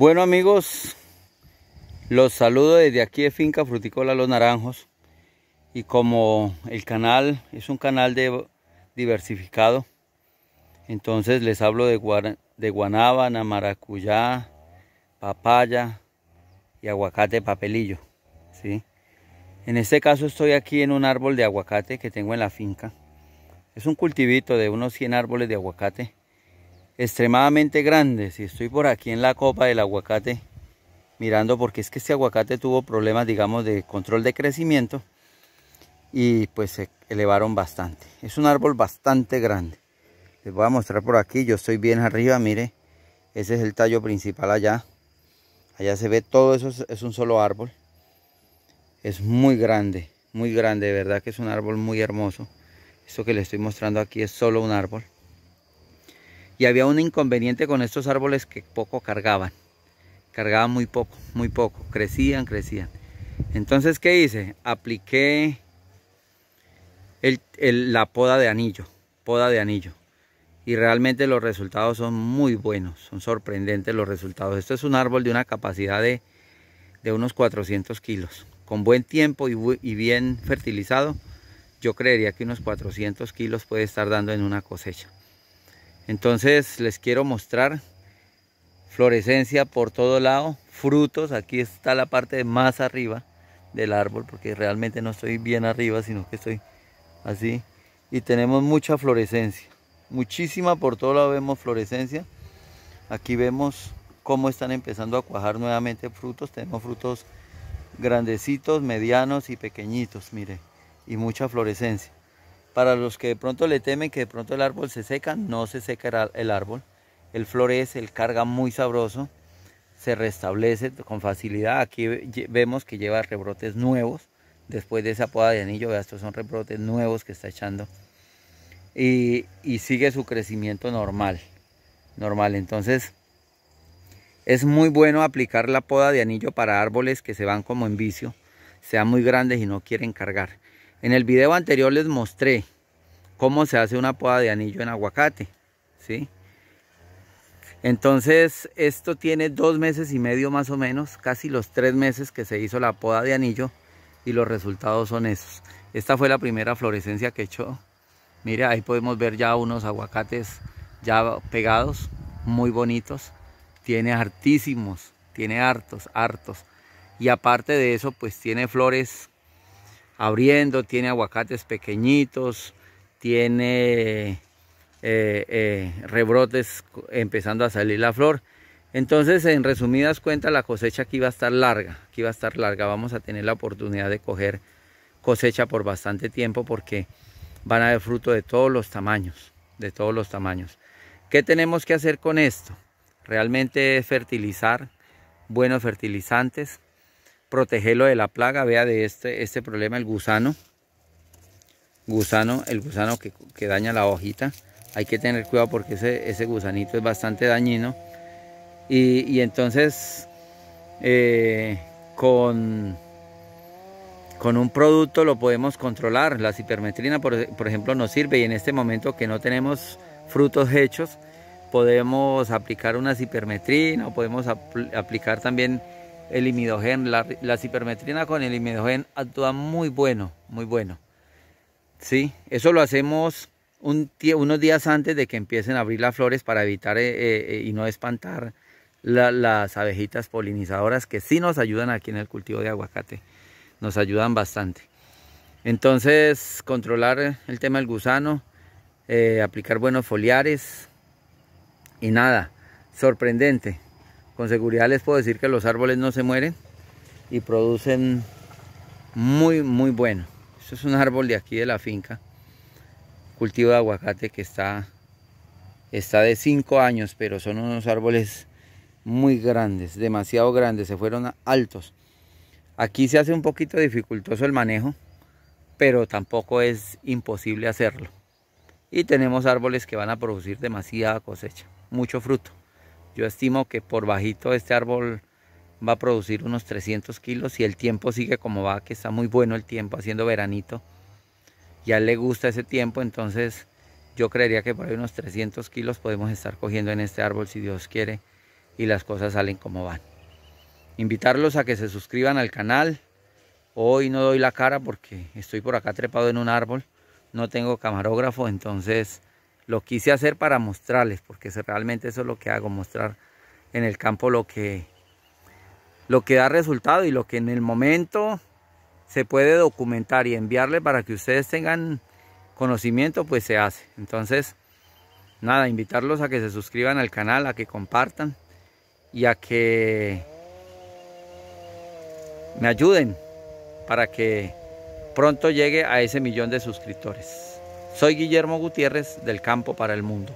Bueno amigos, los saludo desde aquí de Finca Fruticola Los Naranjos y como el canal es un canal de diversificado, entonces les hablo de, guanábana, maracuyá, papaya y aguacate papelillo. ¿sí? En este caso estoy aquí en un árbol de aguacate que tengo en la finca. Es un cultivito de unos 100 árboles de aguacate extremadamente grandes si estoy por aquí en la copa del aguacate mirando porque es que este aguacate tuvo problemas digamos de control de crecimiento y pues se elevaron bastante es un árbol bastante grande les voy a mostrar por aquí yo estoy bien arriba mire ese es el tallo principal allá allá se ve todo eso es un solo árbol es muy grande muy grande de verdad que es un árbol muy hermoso esto que le estoy mostrando aquí es solo un árbol y había un inconveniente con estos árboles que poco cargaban. Cargaban muy poco, muy poco. Crecían, crecían. Entonces, ¿qué hice? Apliqué la poda de anillo. Poda de anillo. Y realmente los resultados son muy buenos. Son sorprendentes los resultados. Esto es un árbol de una capacidad de, de unos 400 kilos. Con buen tiempo y bien fertilizado, yo creería que unos 400 kilos puede estar dando en una cosecha. Entonces les quiero mostrar florescencia por todo lado, frutos, aquí está la parte más arriba del árbol porque realmente no estoy bien arriba sino que estoy así y tenemos mucha florescencia, muchísima por todo lado vemos florescencia, aquí vemos cómo están empezando a cuajar nuevamente frutos, tenemos frutos grandecitos, medianos y pequeñitos, mire, y mucha florescencia. Para los que de pronto le temen que de pronto el árbol se seca, no se seca el árbol. El florece, el carga muy sabroso, se restablece con facilidad. Aquí vemos que lleva rebrotes nuevos. Después de esa poda de anillo, estos son rebrotes nuevos que está echando. Y, sigue su crecimiento normal. Normal, entonces es muy bueno aplicar la poda de anillo para árboles que se van como en vicio, sean muy grandes y no quieren cargar. En el video anterior les mostré cómo se hace una poda de anillo en aguacate. ¿sí? Entonces esto tiene dos meses y medio más o menos, casi los tres meses que se hizo la poda de anillo y los resultados son esos. Esta fue la primera florescencia que echó. Mire, ahí podemos ver ya unos aguacates ya pegados, muy bonitos. Tiene hartísimos, tiene hartos, hartos. Y aparte de eso, pues tiene flores abriendo, tiene aguacates pequeñitos, tiene eh, eh, rebrotes empezando a salir la flor. Entonces, en resumidas cuentas, la cosecha aquí va a estar larga, aquí va a estar larga, vamos a tener la oportunidad de coger cosecha por bastante tiempo porque van a haber fruto de todos los tamaños, de todos los tamaños. ¿Qué tenemos que hacer con esto? Realmente fertilizar, buenos fertilizantes, protegerlo de la plaga. Vea de este, este problema el gusano. Gusano, el gusano que, daña la hojita. Hay que tener cuidado porque ese, gusanito es bastante dañino. Y, entonces eh, con, con un producto lo podemos controlar. La cipermetrina, por, ejemplo, nos sirve y en este momento que no tenemos frutos hechos, podemos aplicar una cipermetrina o podemos aplicar también el imidogén, la, cipermetrina con el imidogén actúa muy bueno, muy bueno. Sí, eso lo hacemos un, unos días antes de que empiecen a abrir las flores para evitar eh, eh, eh, y no espantar las abejitas polinizadoras que sí nos ayudan aquí en el cultivo de aguacate, nos ayudan bastante. Entonces, controlar el tema del gusano, aplicar buenos foliares y nada, sorprendente. Con seguridad les puedo decir que los árboles no se mueren y producen muy, muy bueno. Esto es un árbol de aquí de la finca, cultivo de aguacate que está, está de 5 años, pero son unos árboles muy grandes, demasiado grandes, se fueron altos. Aquí se hace un poquito dificultoso el manejo, pero tampoco es imposible hacerlo. Y tenemos árboles que van a producir demasiada cosecha, mucho fruto. Yo estimo que por bajito este árbol va a producir unos 300 kilos y el tiempo sigue como va, que está muy bueno el tiempo, haciendo veranito. Ya le gusta ese tiempo, entonces yo creería que por ahí unos 300 kilos podemos estar cogiendo en este árbol si Dios quiere y las cosas salen como van. Invitarlos a que se suscriban al canal. Hoy no doy la cara porque estoy por acá trepado en un árbol, no tengo camarógrafo, entonces lo quise hacer para mostrarles, porque realmente eso es lo que hago, mostrar en el campo lo que, lo que da resultado y lo que en el momento se puede documentar y enviarle para que ustedes tengan conocimiento, pues se hace. Entonces, nada, invitarlos a que se suscriban al canal, a que compartan y a que me ayuden para que pronto llegue a ese millón de suscriptores. Soy Guillermo Gutiérrez del Campo para el Mundo.